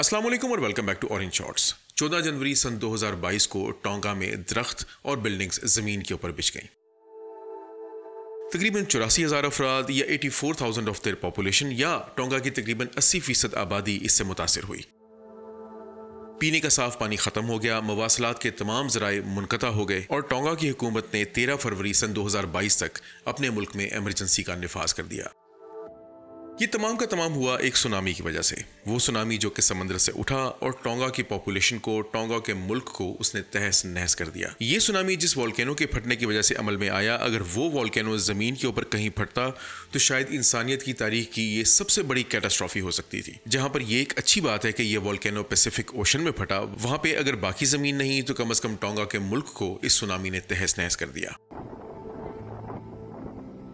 असलम और welcome back to orange shorts 14 जनवरी सन 2022 को टोंगा में दरख्त और बिल्डिंग्स ज़मीन के ऊपर बिछ गई तकरीबन चौरासी हज़ार अफराद या 84,000 ऑफ देर पॉपुलेशन या टोंगा की तकरीबन 80 फीसद आबादी इससे मुतासर हुई पीने का साफ पानी ख़त्म हो गया मवासलात के तमाम जराए मुनकता हो गए और टोंगा की हुकूमत ने 13 फरवरी सन 2022 तक अपने मुल्क में एमरजेंसी का नफाज कर दिया ये तमाम का तमाम हुआ एक सुनामी की वजह से वो सुनामी जो कि समंदर से उठा और टोंगा की पॉपुलेशन को टोंगा के मुल्क को उसने तहस नहस कर दिया ये सुनामी जिस वॉलकैनो के फटने की वजह से अमल में आया अगर वो वॉलकैनो ज़मीन के ऊपर कहीं फटता तो शायद इंसानियत की तारीख की ये सबसे बड़ी कैटास्ट्रॉफी हो सकती थी जहाँ पर यह एक अच्छी बात है कि यह वॉलकैनो पैसिफिक ओशन में फटा वहाँ पर अगर बाकी ज़मीन नहीं तो कम अज़ कम टोंगा के मुल्क को इस सुनामी ने तहस नहस कर दिया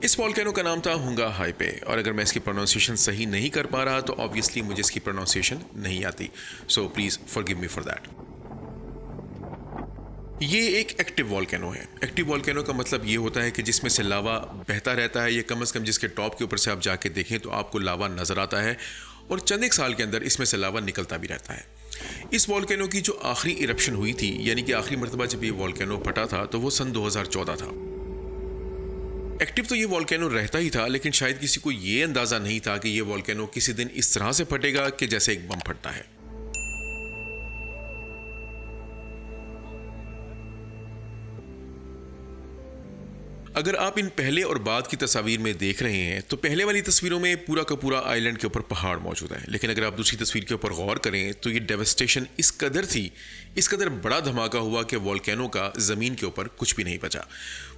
इस वॉलकैनो का नाम था हुंगा हाईपे और अगर मैं इसकी प्रोनाउंसिएशन सही नहीं कर पा रहा तो ऑब्वियसली मुझे इसकी प्रोनाउंसिएशन नहीं आती so please for me for that ये एक एक्टिव वॉलकैनो है एक्टिव वॉलकैनो का मतलब ये होता है कि जिसमें से लावा बहता रहता है ये कम से कम जिसके टॉप के ऊपर से आप जाके देखें तो आपको लावा नज़र आता है और चंद एक साल के अंदर इसमें से लावा निकलता भी रहता है इस वॉलकैनो की जो आखिरी इरप्शन हुई थी यानी कि आखिरी मरतबा जब ये वॉलकैनो फटा था तो वो सन 2014 था एक्टिव तो ये वॉलकैनो रहता ही था लेकिन शायद किसी को ये अंदाज़ा नहीं था कि ये वॉलकैनो किसी दिन इस तरह से फटेगा कि जैसे एक बम फटता है अगर आप इन पहले और बाद की तस्वीर में देख रहे हैं तो पहले वाली तस्वीरों में पूरा का पूरा आइलैंड के ऊपर पहाड़ मौजूद है लेकिन अगर आप दूसरी तस्वीर के ऊपर गौर करें तो ये डेवस्टेशन इस कदर थी इस कदर बड़ा धमाका हुआ कि वॉलकैनो का ज़मीन के ऊपर कुछ भी नहीं बचा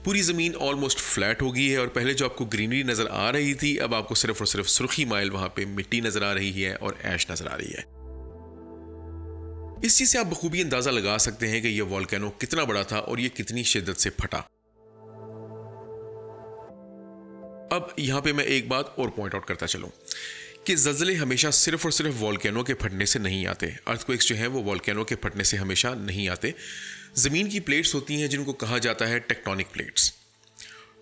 पूरी ज़मीन ऑलमोस्ट फ्लैट हो गई है और पहले जो आपको ग्रीनरी नज़र आ रही थी अब आपको सिर्फ और सिर्फ सुर्खी माइल वहाँ पर मिट्टी नज़र आ रही है और ऐश नज़र आ रही है इस चीज़ से आप बखूबी अंदाज़ा लगा सकते हैं कि यह वॉलकैनो कितना बड़ा था और ये कितनी शिद्दत से फटा अब यहाँ पे मैं एक बात और पॉइंट आउट करता चलूँ कि जल्जले हमेशा सिर्फ और सिर्फ वॉलकैनो के फटने से नहीं आते अर्थक्वेक्स जो हैं वो वॉलकैनों के फटने से हमेशा नहीं आते ज़मीन की प्लेट्स होती हैं जिनको कहा जाता है टेक्टोनिक प्लेट्स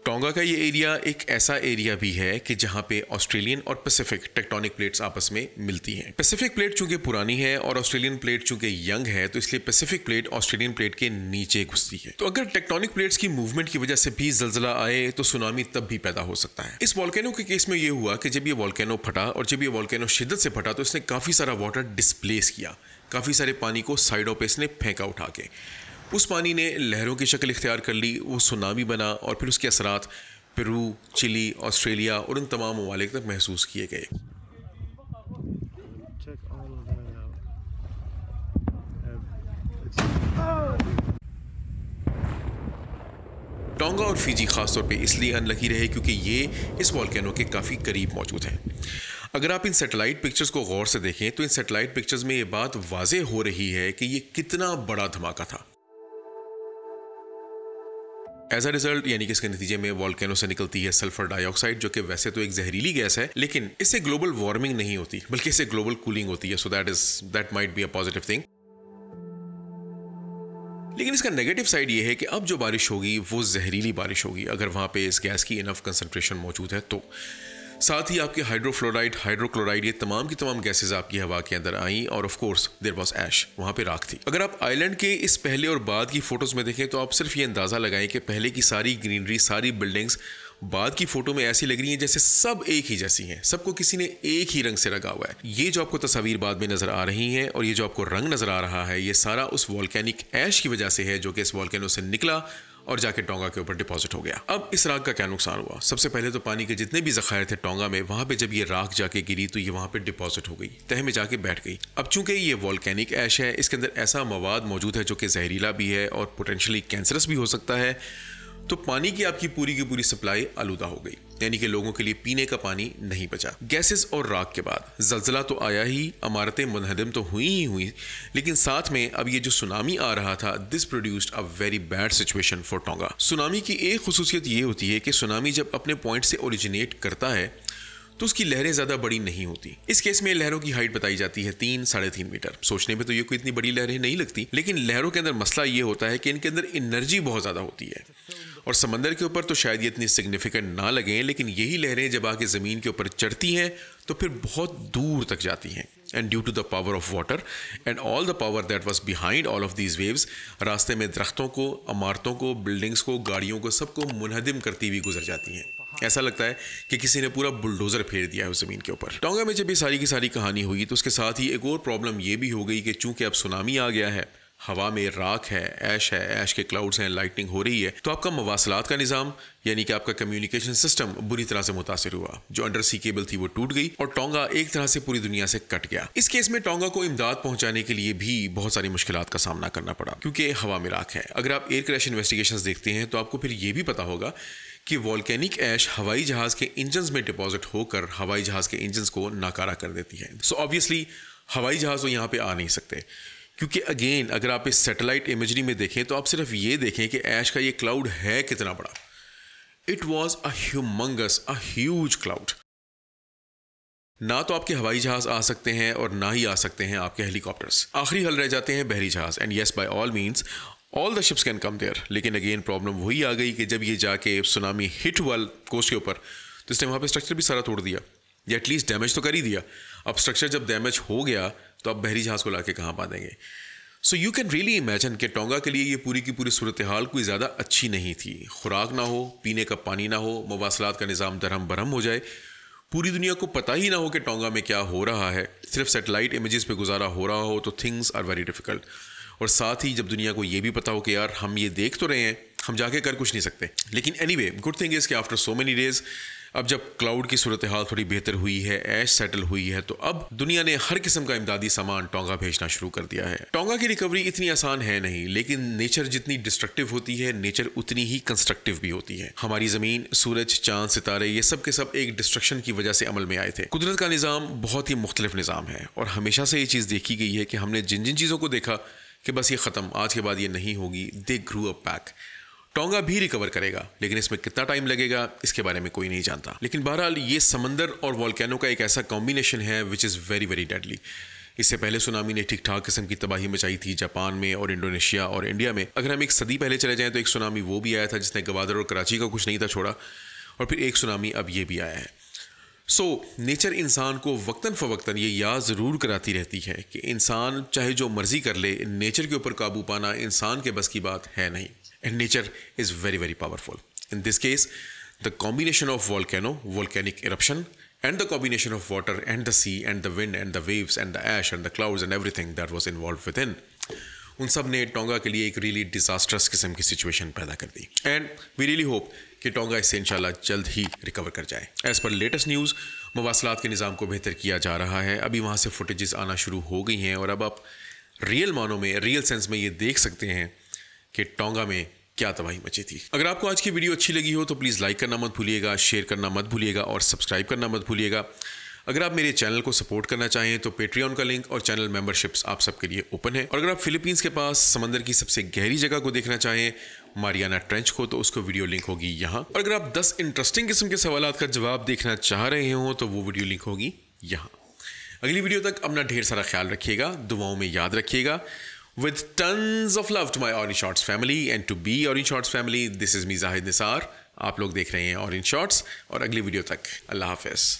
टोंगा का ये एरिया एक ऐसा एरिया भी है कि जहाँ पे ऑस्ट्रेलियन और पैसिफिक टेक्टोनिक प्लेट्स आपस में मिलती हैं पैसिफिक प्लेट चूंकि पुरानी है और ऑस्ट्रेलियन प्लेट चूंकि यंग है तो इसलिए पैसिफिक प्लेट ऑस्ट्रेलियन प्लेट के नीचे घुसती है तो अगर टेक्टोनिक प्लेट्स की मूवमेंट की वजह से भी जलजिला आए तो सुनामी तब भी पैदा हो सकता है इस वॉलकैनो के केस में यह हुआ कि जब ये वॉल्केनो फटा और जब ये वॉलकैनो शिद्दत से फटा तो इसने काफ़ी सारा वाटर डिस्प्लेस किया काफ़ी सारे पानी को साइडों पे इसने फेंका उठा के उस पानी ने लहरों की शक्ल इख्तियार कर ली वो सुनामी बना और फिर उसके असरा पेरू चिली ऑस्ट्रेलिया और उन तमाम ममालिक तक महसूस किए गए टोंगा और फिजी तौर पे इसलिए अनलकी रहे क्योंकि ये इस वॉलकैनो के काफ़ी करीब मौजूद हैं अगर आप इन सैटेलाइट पिक्चर्स को गौर से देखें तो इन सेटेलाइट पिक्चर्स में ये बात वाज हो रही है कि ये कितना बड़ा धमाका था एज अ रिजल्ट यानी कि इसके नतीजे में वॉल्केनो से निकलती है सल्फर डाइऑक्साइड जो कि वैसे तो एक जहरीली गैस है लेकिन इससे ग्लोबल वार्मिंग नहीं होती बल्कि इससे ग्लोबल कूलिंग होती है so that is that might be a positive thing लेकिन इसका नेगेटिव साइड ये है कि अब जो बारिश होगी वो जहरीली बारिश होगी अगर वहाँ पे इस गैस की इनफ कंसनट्रेशन मौजूद है तो साथ ही आपके हाइड्रोफ्लोराइड हाइड्रोक्लोराइड ये तमाम की तमाम गैसेज आपकी हवा के अंदर आई और of course there was ash वहां पे राख थी अगर आप आइलैंड के इस पहले और बाद की फोटोज में देखें तो आप सिर्फ ये अंदाजा लगाएं कि पहले की सारी ग्रीनरी सारी बिल्डिंग्स बाद की फ़ोटो में ऐसी लग रही हैं जैसे सब एक ही जैसी हैं सबको किसी ने एक ही रंग से रंगा हुआ है ये जो आपको तस्वीर बाद में नज़र आ रही हैं और ये जो आपको रंग नज़र आ रहा है ये सारा उस वॉल्कैनिक ऐश की वजह से है जो कि इस वॉल्केनो से निकला और जाके टोंगा के ऊपर डिपॉजिट हो गया अब इस राख का क्या नुकसान हुआ सबसे पहले तो पानी के जितने भी जखायर थे टोंगा में वहां पे जब ये राख जाके गिरी तो ये वहां पे डिपॉजिट हो गई तह में जाके बैठ गई अब चूंकि ये वॉल्केनिक ऐश है इसके अंदर ऐसा मवाद मौजूद है जो कि जहरीला भी है और पोटेंशली कैंसरस भी हो सकता है तो पानी की आपकी पूरी की पूरी सप्लाई आलूदा हो गई यानी कि लोगों के लिए पीने का पानी नहीं बचा गैसेस और राख के बाद जलजिला तो आया ही इमारतें मुनहदम तो हुई ही हुई लेकिन साथ में अब ये जो सुनामी आ रहा था this produced a very bad situation for Tonga tsunami की एक खसूसियत ये होती है कि सुनामी जब अपने पॉइंट से ओरिजिनेट करता है तो उसकी लहरें ज़्यादा बड़ी नहीं होती इस केस में लहरों की हाइट बताई जाती है तीन साढ़े तीन मीटर सोचने में तो ये कोई इतनी बड़ी लहरें नहीं लगती लेकिन लहरों के अंदर मसला ये होता है कि इनके अंदर एनर्जी बहुत ज़्यादा होती है और समंदर के ऊपर तो शायद ये इतनी सिग्निफिकेंट ना लगें लेकिन यही लहरें जब आके ज़मीन के ऊपर चढ़ती हैं तो फिर बहुत दूर तक जाती हैं and due to the power of water and all the power that was behind all of these waves रास्ते में दरख्तों को इमारतों को बिल्डिंग्स को गाड़ियों को सबको मुनहदम करती हुई गुजर जाती हैं ऐसा लगता है कि किसी ने पूरा बुलडोजर फेर दिया है उस ज़मीन के ऊपर टोंगा में जब ये सारी की सारी कहानी हुई तो उसके साथ ही एक और प्रॉब्लम ये भी हो गई कि चूंकि अब सुनामी आ गया है हवा में राख है ऐश है ऐश के क्लाउड्स हैं लाइटनिंग हो रही है तो आपका मवासलात का निज़ाम यानी कि आपका कम्युनिकेशन सिस्टम बुरी तरह से मुतासर हुआ जो अंडर सी केबल थी वो टूट गई और टोंगा एक तरह से पूरी दुनिया से कट गया इस केस में टोंगा को इमदाद पहुंचाने के लिए भी बहुत सारी मुश्किल का सामना करना पड़ा क्योंकि हवा में राख है अगर आप एयर क्रैश इन्वेस्टिगेशन देखते हैं तो आपको फिर ये भी पता होगा कि वॉल्केनिक ऐश हवाई जहाज के इंजन में डिपॉजिट होकर हवाई जहाज के इंजन को नाकारा कर देती है सो so ऑब्वियसली हवाई जहाज तो यहाँ पे आ नहीं सकते क्योंकि अगेन अगर आप इस सैटेलाइट इमेजरी में देखें तो आप सिर्फ ये देखें कि ऐश का ये क्लाउड है कितना बड़ा it was humongous cloud ना तो आपके हवाई जहाज आ सकते हैं और ना ही आ सकते हैं आपके हेलीकॉप्टर्स आखिरी हल रह जाते हैं बहरी जहाज and yes by all means all the ships can come there लेकिन अगेन प्रॉब्लम वही आ गई कि जब ये जाके सुनामी हिट हुआ कोस्ट के ऊपर तो इसने वहाँ पर स्ट्रक्चर भी सारा तोड़ दिया या एटलीस्ट डैमेज तो कर ही दिया अब स्ट्रक्चर जब डैमेज हो गया तो अब बहरी जहाज़ को ला के कहाँ बांधेंगे so you can really imagine कि टोंगा के लिए ये पूरी की पूरी सूरत हाल कोई ज़्यादा अच्छी नहीं थी खुराक ना हो पीने का पानी ना हो मवासलात का निज़ाम दरहम बरहम हो जाए पूरी दुनिया को पता ही ना हो कि टोंगा में क्या हो रहा है सिर्फ सेटेलाइट इमेज़ पर गुजारा हो रहा हो तो थिंग्स आर वेरी डिफ़िकल्ट और साथ ही जब दुनिया को ये भी पता हो कि यार हम ये देख तो रहे हैं हम जाके कर कुछ नहीं सकते लेकिन any way good thing is कि आफ्टर सो मेनी डेज़ अब जब क्लाउड की सूरत हाल थोड़ी बेहतर हुई है ऐश सेटल हुई है तो अब दुनिया ने हर किस्म का इमदादी सामान टोंगा भेजना शुरू कर दिया है टोंगा की रिकवरी इतनी आसान है नहीं लेकिन नेचर जितनी डिस्ट्रक्टिव होती है नेचर उतनी ही कंस्ट्रक्टिव भी होती है हमारी जमीन सूरज चांद सितारे ये सब के सब एक डिस्ट्रक्शन की वजह से अमल में आए थे कुदरत का निज़ाम बहुत ही मुख्तलिफ निज़ाम है और हमेशा से ये चीज़ देखी गई है कि हमने जिन जिन चीज़ों को देखा कि बस ये ख़त्म आज के बाद ये नहीं होगी they grew up pack Tonga भी रिकवर करेगा लेकिन इसमें कितना टाइम लगेगा इसके बारे में कोई नहीं जानता लेकिन बहरहाल ये समंदर और वॉलकैनो का एक ऐसा कॉम्बिनेशन है which is very very deadly इससे पहले सुनामी ने ठीक ठाक किस्म की तबाही मचाई थी जापान में और इंडोनेशिया और इंडिया में अगर हम एक सदी पहले चले जाएँ तो एक सुनामी वो भी आया था जिसने गवादर और कराची का कुछ नहीं था छोड़ा और फिर एक सुनामी अब ये भी आया है सो so, नेचर इंसान को वक्तन फवक्तन ये याद ज़रूर कराती रहती है कि इंसान चाहे जो मर्जी कर ले नेचर के ऊपर काबू पाना इंसान के बस की बात है नहीं and nature is very very powerful in this case the combination of volcano volcanic eruption and the combination of water and the sea and the wind and the waves and the ash and the clouds and thing that was involve with इन उन सब ने टोंगा के लिए एक really disastrous किस्म की situation पैदा कर दी एंड वी रियली होप कि टोंगा इससे इंशाल्लाह जल्द ही रिकवर कर जाए एज़ पर लेटेस्ट न्यूज़ मवासलात के निज़ाम को बेहतर किया जा रहा है अभी वहाँ से फुटेजेस आना शुरू हो गई हैं और अब आप रियल मानों में रियल सेंस में ये देख सकते हैं कि टोंगा में क्या तबाही मची थी अगर आपको आज की वीडियो अच्छी लगी हो तो प्लीज़ लाइक करना मत भूलिएगा शेयर करना मत भूलिएगा और सब्सक्राइब करना मत भूलिएगा अगर आप मेरे चैनल को सपोर्ट करना चाहें तो पेट्रियन का लिंक और चैनल मेंबरशिप्स आप सबके लिए ओपन है और अगर आप फिलीपींस के पास समंदर की सबसे गहरी जगह को देखना चाहें मारियाना ट्रेंच को तो उसको वीडियो लिंक होगी यहाँ और अगर आप दस इंटरेस्टिंग किस्म के सवाल का जवाब देखना चाह रहे हो तो वो वीडियो लिंक होगी यहाँ अगली वीडियो तक अपना ढेर सारा ख्याल रखिएगा दुआओं में याद रखिएगा with tons of love to my orange shorts family and to be orange shorts family this is me Zahid Nisar आप लोग देख रहे हैं ऑरेंज शॉर्ट्स और अगली वीडियो तक अल्लाह हाफिज़